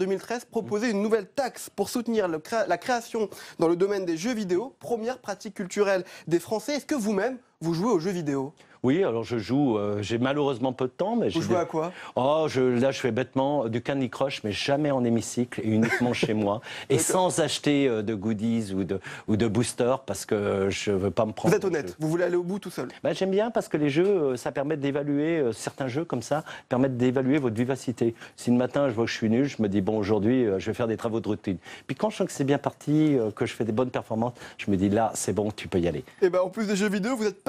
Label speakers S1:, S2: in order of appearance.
S1: 2013, proposer une nouvelle taxe pour soutenir la création dans le domaine des jeux vidéo, première pratique culturelle des Français. Est-ce que vous-même, vous jouez aux jeux vidéo
S2: oui, alors je joue, euh, j'ai malheureusement peu de temps. Mais Vous jouez à quoi Oh, je, là, je fais bêtement du Candy Crush, mais jamais en hémicycle, et uniquement chez moi. Et sans acheter euh, de goodies ou de, ou de boosters, parce que je veux pas me prendre. Vous êtes honnête, vous voulez aller au bout tout seul bah, J'aime bien parce que les jeux, euh, ça permet d'évaluer, certains jeux comme ça permettent d'évaluer votre vivacité. Si le matin, je vois que je suis nul, je me dis, bon, aujourd'hui, je vais faire des travaux de routine. Puis quand je sens que c'est bien parti, que je fais des bonnes performances, je me dis, là, c'est bon, tu peux y aller.
S3: Et eh ben, en plus des jeux vidéo, vous êtes